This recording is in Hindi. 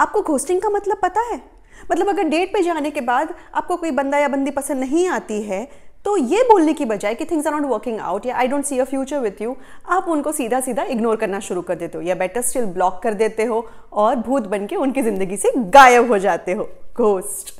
आपको घोस्टिंग का मतलब पता है मतलब अगर डेट पे जाने के बाद आपको कोई बंदा या बंदी पसंद नहीं आती है तो ये बोलने की बजाय कि things are not working out या I don't see a future with you आप उनको सीधा सीधा इग्नोर करना शुरू कर देते हो या बेटर स्टिल ब्लॉक कर देते हो और भूत बन के उनकी ज़िंदगी से गायब हो जाते हो घोस्ट